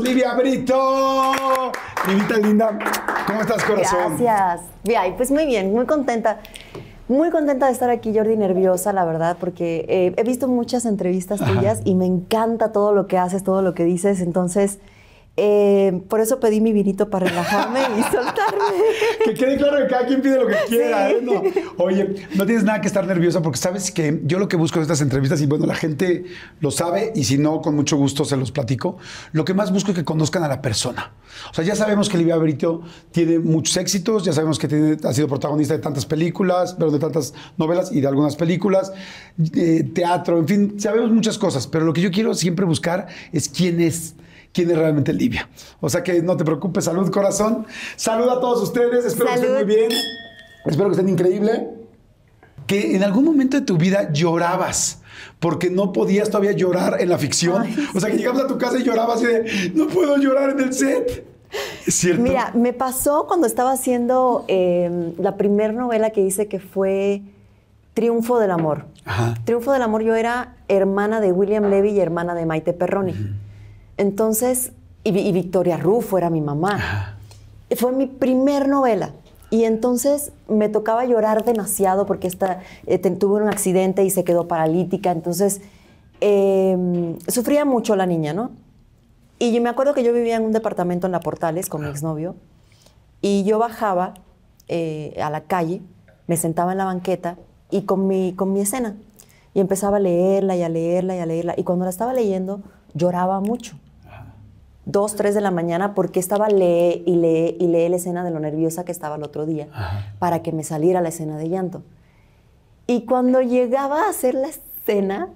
Livia Brito. Livita linda, ¿cómo estás, corazón? Gracias. pues muy bien, muy contenta. Muy contenta de estar aquí, Jordi, nerviosa, la verdad, porque eh, he visto muchas entrevistas tuyas y me encanta todo lo que haces, todo lo que dices. Entonces, eh, por eso pedí mi vinito para relajarme y soltarme. que quede claro que cada quien pide lo que quiera. ¿eh? Oye, no tienes nada que estar nerviosa porque sabes que yo lo que busco en estas entrevistas, y bueno, la gente lo sabe y si no, con mucho gusto se los platico, lo que más busco es que conozcan a la persona. O sea, ya sabemos que Livia Brito tiene muchos éxitos, ya sabemos que ha sido protagonista de tantas películas, pero de tantas novelas y de algunas películas, eh, teatro, en fin, sabemos muchas cosas, pero lo que yo quiero siempre buscar es quién es quién es realmente Livia. O sea que no te preocupes, salud corazón. Salud a todos ustedes, espero que estén muy bien, espero que estén increíble. Que en algún momento de tu vida llorabas porque no podías todavía llorar en la ficción. o sea que llegabas a tu casa y llorabas y de, no puedo llorar en el set. ¿Es cierto? Mira, me pasó cuando estaba haciendo em, la primera novela que hice que fue... Triunfo del Amor. Triunfo del Amor, yo era hermana de William Levy y hermana de Maite Perroni. Entonces, y, Victoria Rufo era mi mamá. Fue mi primer novela. Y entonces me tocaba llorar demasiado porque esta, eh, tuvo un accidente y se quedó paralítica. Entonces, em, sufría mucho la niña, ¿no? Y yo me acuerdo que yo vivía en un departamento en La Portales con mi exnovio. Y yo bajaba eh, a la calle, me sentaba en la banqueta y con mi escena. Y empezaba a leerla y a leerla y a leerla. Y cuando la estaba leyendo, lloraba mucho. Dos, tres de la mañana, porque estaba lee y lee y lee la escena de lo nerviosa que estaba el otro día, para que me saliera la escena de llanto. Y cuando llegaba a hacer la escena,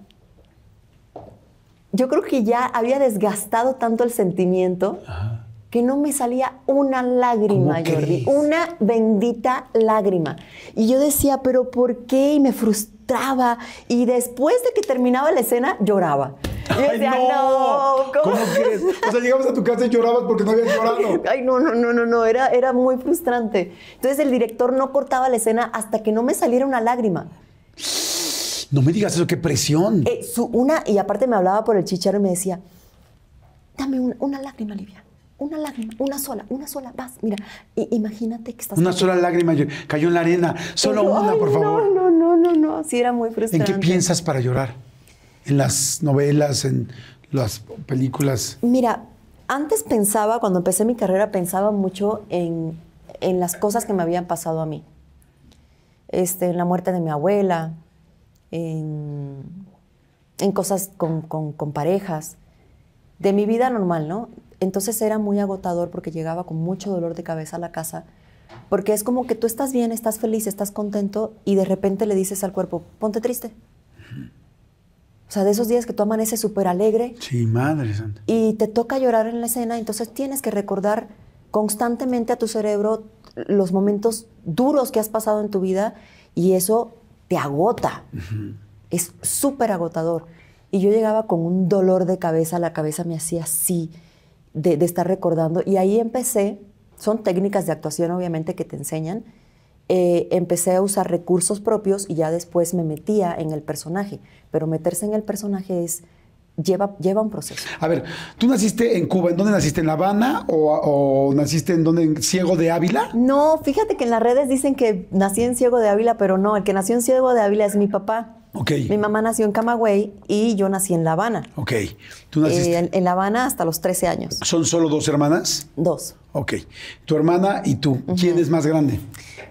yo creo que ya había desgastado tanto el sentimiento que no me salía una lágrima, Jordi, una bendita lágrima. Y yo decía, pero ¿por qué? Y me frustraba. Y después de que terminaba la escena, lloraba. Y yo decía, no, ¿cómo? O sea, llegamos a tu casa y llorabas porque no habías llorado. Ay, no, no, no, no, no, era, era muy frustrante. Entonces el director no cortaba la escena hasta que no me saliera una lágrima. No me digas eso, qué presión. Eh, una, y aparte me hablaba por el chicharro y me decía, dame una, lágrima, Livia. Una lágrima, una sola, una sola, vas, mira, imagínate que estás... Una sola lágrima cayó en la arena, solo una, por favor. No, no, no, no, no, sí era muy frustrante. ¿En qué piensas para llorar? en las novelas, en las películas? Mira, antes pensaba, cuando empecé mi carrera, pensaba mucho en, las cosas que me habían pasado a mí. Este, en la muerte de mi abuela, en, cosas con parejas, de mi vida normal, ¿no? Entonces era muy agotador porque llegaba con mucho dolor de cabeza a la casa, porque es como que tú estás bien, estás feliz, estás contento y de repente le dices al cuerpo, ponte triste. O sea, de esos días que tú amaneces súper alegre. Sí, madre Y te toca llorar en la escena, entonces tienes que recordar constantemente a tu cerebro los momentos duros que has pasado en tu vida y eso te agota. Es súper agotador. Y yo llegaba con un dolor de cabeza, la cabeza me hacía así de, de estar recordando. Y ahí empecé, son técnicas de actuación obviamente que te enseñan, eh, empecé a usar recursos propios y ya después me metía en el personaje. Pero meterse en el personaje es lleva, lleva un proceso. A ver, ¿tú naciste en Cuba? ¿En dónde naciste? ¿En La Habana? ¿O, naciste en dónde en Ciego de Ávila? No, fíjate que en las redes dicen que nací en Ciego de Ávila, pero no, el que nació en Ciego de Ávila es mi papá. Mi mamá nació en Camagüey y yo nací en La Habana. Ok. ¿Tú naciste? Eh, en, en, La Habana hasta los 13 años. ¿Son solo dos hermanas? Dos. Ok. Tu hermana y tú. ¿Quién es más grande?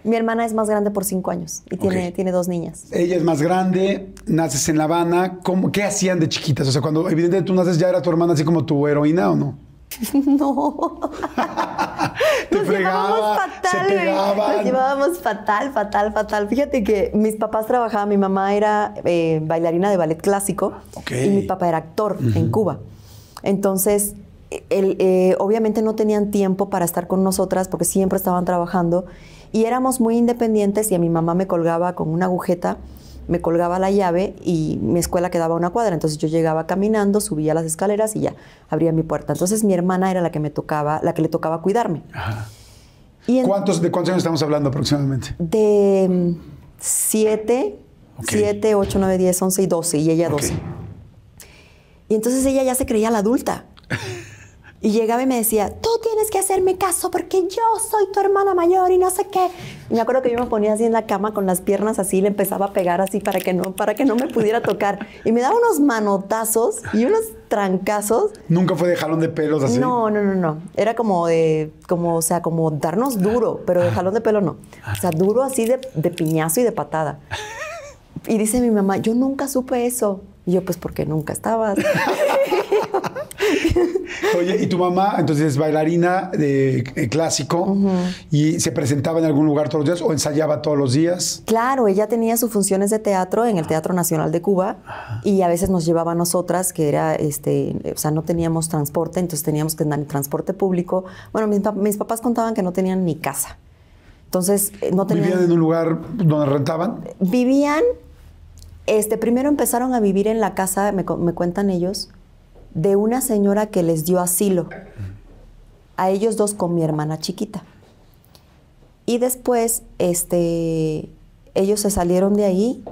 Mi hermana es más grande por cinco años y tiene, tiene dos niñas. Ella es más grande, naces en La Habana. ¿Cómo, ¿Qué hacían de chiquitas? O sea, cuando evidentemente tú naces ya era tu hermana así como tu heroína o no? No. Nos llevábamos fatal, Nos llevábamos fatal, fatal, fatal. Fíjate que mis papás trabajaban, mi mamá era eh, bailarina de ballet clásico y mi papá era actor en Cuba. Entonces, eh, obviamente no tenían tiempo para estar con nosotras porque siempre estaban trabajando y éramos muy independientes y a mi mamá me colgaba con una agujeta, me colgaba la llave y mi escuela quedaba a una cuadra, entonces yo llegaba caminando, subía las escaleras y ya abría mi puerta. Entonces mi hermana era la que me tocaba, la que le tocaba cuidarme. Y ¿Cuántos, ¿De cuántos años estamos hablando aproximadamente? De 7, 7, 8, 9, 10, 11 y 12 y ella 12. Y entonces ella ya se creía la adulta. Y llegaba y me decía, tú tienes que hacerme caso porque yo soy tu hermana mayor y no sé qué. Y me acuerdo que yo me ponía así en la cama con las piernas así, y le empezaba a pegar así para que no, para que no me pudiera tocar. Y me daba unos manotazos y unos trancazos. Nunca fue de jalón de pelos así. No, no, no, no. Era como de, como, o sea, como darnos duro, pero de ah. jalón de pelo no. Ah. O sea, duro así de, de piñazo y de patada. Y dice mi mamá, yo nunca supe eso. Y yo, pues porque nunca estabas. Oye, y tu mamá, entonces, bailarina de, eh, clásico, y se presentaba en algún lugar todos los días o ensayaba todos los días. Claro, ella tenía sus funciones de teatro en el Teatro Nacional de Cuba y a veces nos llevaba a nosotras, que era, este, o sea, no teníamos transporte, entonces teníamos que andar en transporte público. Bueno, mis, mis papás contaban que no tenían ni casa. Entonces, eh, no tenían... ¿Vivían en un lugar donde rentaban? Vivían, este, primero empezaron a vivir en la casa, me, me cuentan ellos, de una señora que les dio asilo, a ellos dos con mi hermana chiquita. Y después, este, ellos se salieron de ahí,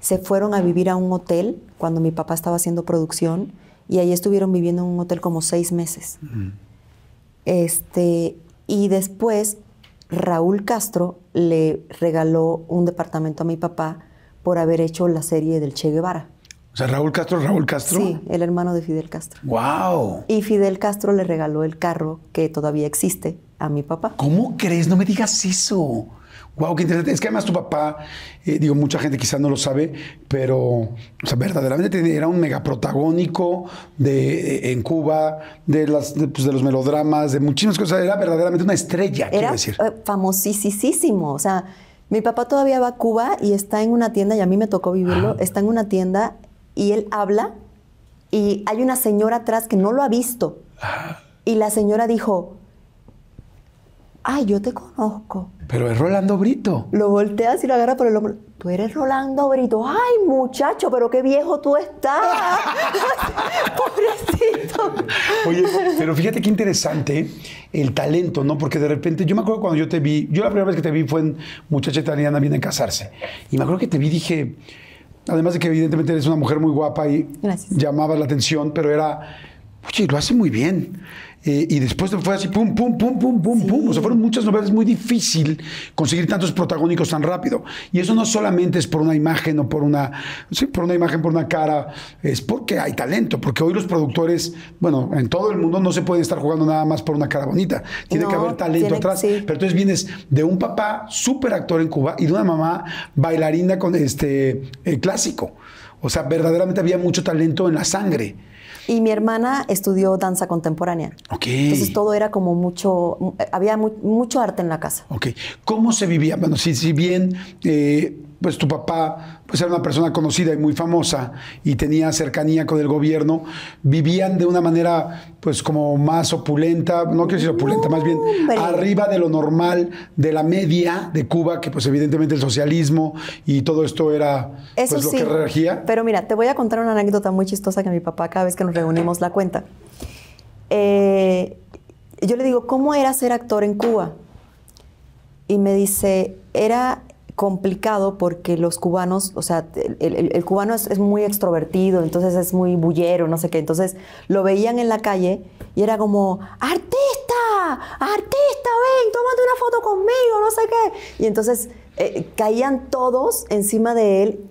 se fueron a vivir a un hotel cuando mi papá estaba haciendo producción y ahí estuvieron viviendo en un hotel como seis meses. Este, y después Raúl Castro le regaló un departamento a mi papá por haber hecho la serie del Che Guevara. O sea, Raúl Castro, Raúl Castro. Sí, el hermano de Fidel Castro. ¡Wow! Y Fidel Castro le regaló el carro que todavía existe a mi papá. ¿Cómo crees? No me digas eso. Wow, qué interesante. Es que además tu papá, eh, digo, mucha gente quizás no lo sabe, pero, o sea, verdaderamente era un megaprotagónico de, eh, en Cuba, de, las, pues, los melodramas, de muchísimas cosas. Era verdaderamente una estrella, quiero decir. Eh, famosísimo. O sea, mi papá todavía va a Cuba y está en una tienda, y a mí me tocó vivirlo, está en una tienda y él habla y hay una señora atrás que no lo ha visto. Y la señora dijo, ay, yo te conozco. Pero es Rolando Brito. Lo volteas y lo agarra por el hombro. Tú eres Rolando Brito. Ay, muchacho, pero qué viejo tú estás. Pobrecito. Oye, pero fíjate qué interesante el talento, ¿no? Porque de repente, yo me acuerdo cuando yo te vi, yo la primera vez que te vi fue en Muchacha Italiana viene a casarse. Y me acuerdo que te vi y dije Además de que evidentemente eres una mujer muy guapa y llamaba llamabas la atención, pero era Oye, lo hace muy bien. Eh, y después fue así, pum, pum, pum, pum, pum, pum. O sea, fueron muchas novelas, muy difícil conseguir tantos protagónicos tan rápido. Y eso no solamente es por una imagen o por una, por una imagen, por una cara, es porque hay talento, porque hoy los productores, bueno, en todo el mundo no se pueden estar jugando nada más por una cara bonita. Tiene que haber talento atrás. Pero entonces vienes de un papá súper actor en Cuba y de una mamá bailarina con este eh, clásico. O sea, verdaderamente había mucho talento en la sangre. Y mi hermana estudió danza contemporánea. Ok. Entonces todo era como mucho, eh, había mucho arte en la casa. Ok. ¿Cómo se vivía? Bueno, si, bien... Eh, pues tu papá pues era una persona conocida y muy famosa y tenía cercanía con el gobierno, vivían de una manera pues como más opulenta, no quiero decir opulenta, más bien arriba de lo normal, de la media de Cuba, que pues evidentemente el socialismo y todo esto era pues, Eso lo que regía. Pero mira, te voy a contar una anécdota muy chistosa que mi papá cada vez que nos reunimos la cuenta. Eh, yo le digo, ¿cómo era ser actor en Cuba? Y me dice, era complicado porque los cubanos, o sea, el, cubano es, muy extrovertido, entonces es muy bullero, no sé qué. Entonces lo veían en la calle y era como, artista, artista, ven, tómate una foto conmigo, no sé qué. Y entonces eh, caían todos encima de él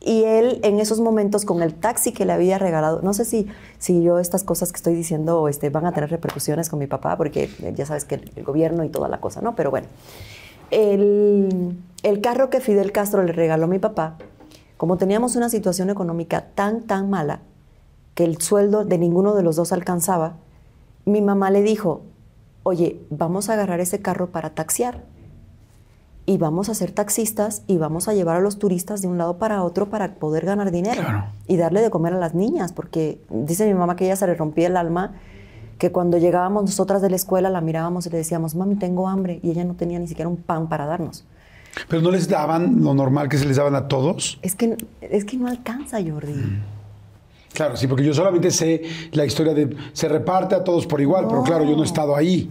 y él en esos momentos con el taxi que le había regalado, no sé si, si yo estas cosas que estoy diciendo este, van a tener repercusiones con mi papá, porque ya sabes que el gobierno y toda la cosa, ¿no? Pero bueno el, el carro que Fidel Castro le regaló a mi papá, como teníamos una situación económica tan, tan mala, que el sueldo de ninguno de los dos alcanzaba, mi mamá le dijo, oye, vamos a agarrar ese carro para taxiar y vamos a ser taxistas y vamos a llevar a los turistas de un lado para otro para poder ganar dinero y darle de comer a las niñas, porque dice mi mamá que ella se le rompía el alma que cuando llegábamos nosotras de la escuela la mirábamos y le decíamos, mami, tengo hambre, y ella no tenía ni siquiera un pan para darnos. ¿Pero no les daban lo normal que se les daban a todos? Es que, es que no alcanza, Jordi. Mm. Claro, sí, porque yo solamente sé la historia de se reparte a todos por igual, pero claro, yo no he estado ahí.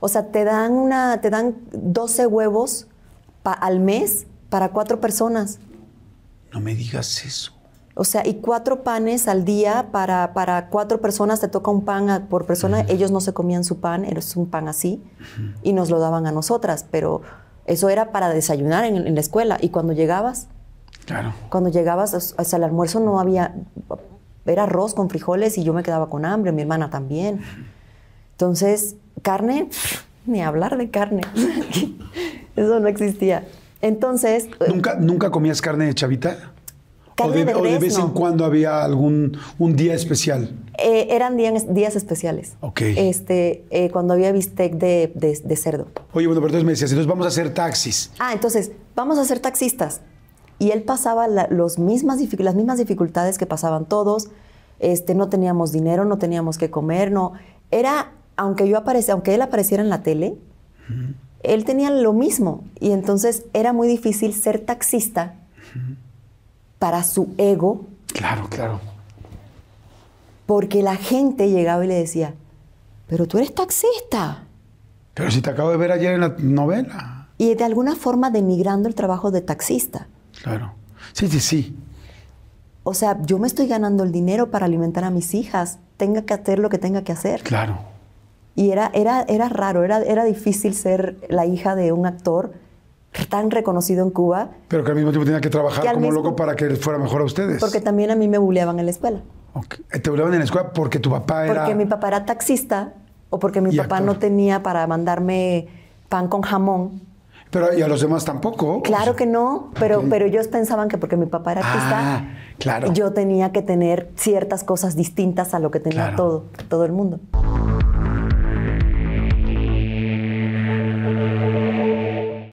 O sea, te dan una, te dan 12 huevos al mes para cuatro personas. No me digas eso. O sea, y cuatro panes al día para, cuatro personas, te toca un pan por persona, ellos no se comían su pan, Era un pan así, y nos lo daban a nosotras, pero eso era para desayunar en, la escuela, y cuando llegabas, claro. cuando llegabas hasta el almuerzo no había, era arroz con frijoles y yo me quedaba con hambre, mi hermana también. Entonces, carne, ni hablar de carne, eso no existía. Entonces... ¿Nunca, ¿Nunca comías carne de chavita? O de, vez en cuando había algún un día especial. Eh, eran días, días, especiales. Ok. Este, eh, cuando había bistec de, de, cerdo. Oye, bueno, pero entonces me decías, entonces vamos a hacer taxis. Ah, entonces, vamos a ser taxistas. Y él pasaba los mismas, las mismas dificultades que pasaban todos. Este, no teníamos dinero, no teníamos que comer, no. Era, aunque yo aunque él apareciera en la tele, él tenía lo mismo. Y entonces era muy difícil ser taxista para su ego. Claro, claro. Porque la gente llegaba y le decía, pero tú eres taxista. Pero si te acabo de ver ayer en la novela. Y de alguna forma denigrando el trabajo de taxista. Claro. Sí, sí, sí. O sea, yo me estoy ganando el dinero para alimentar a mis hijas, tenga que hacer lo que tenga que hacer. Claro. Y era, era, era raro, era, era difícil ser la hija de un actor tan reconocido en Cuba. Pero que al mismo tiempo tenía que trabajar como loco para que fuera mejor a ustedes. Porque también a mí me buleaban en la escuela. ¿Te buleaban en la escuela porque tu papá era...? Porque mi papá era taxista o porque mi papá no tenía para mandarme pan con jamón. Pero y a los demás tampoco. Claro que no, pero, pero ellos pensaban que porque mi papá era taxista, ah, claro. yo tenía que tener ciertas cosas distintas a lo que tenía todo, todo el mundo.